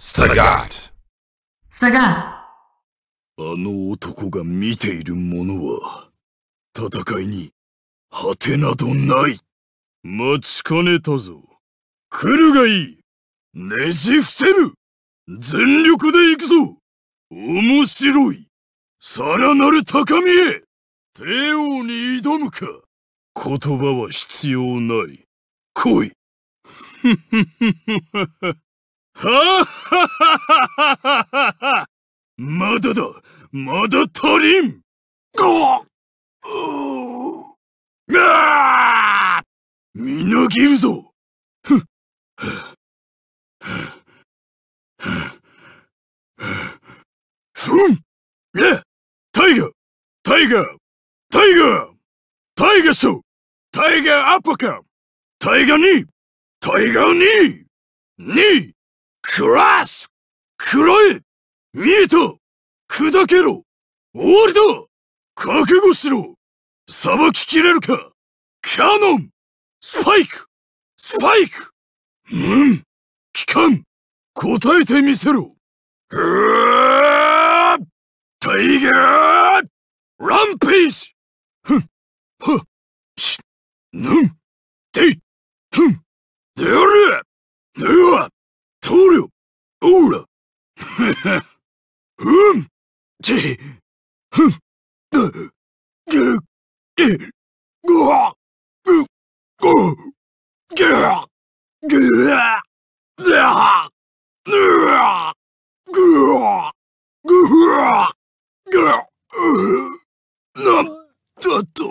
Sagat! Sagat! あの男が見ているものは、戦いに果てなどない。待ちかねたぞ。来るがいい。ねじ伏せる。全力で行くぞ。面白い。さらなる高みへ。帝王に挑むか。言葉は必要ない。来い。まだだまだ足りんごあみなぎるぞふっふんえタイガータイガータイガータイガーショータイガーアッパカタイガーニータイガーニーニークラス黒い見えた砕けろ終わりだ覚悟しろ裁ききれるかキャノンスパイクスパイクうん。機関答えてみせろうータイガーランペースふん、は、し、ぬん、でい、ふん、でやれでは、棟梁、オーラ、へへ。うんち、ふん、ぐ、ぐ、ぎ、ぐわ、ぐ、ぐ、ぐぐぐぐぐぐぐぐぐぐぐぐぐぐなんだと、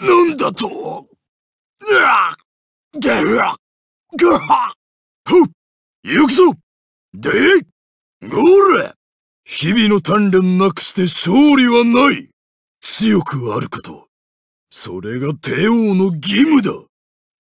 なんだと、ぐぐぐぐぐぐぐぐぐぐぐぐぐぐ日々の鍛錬なくして勝利はない強くあること。それが帝王の義務だ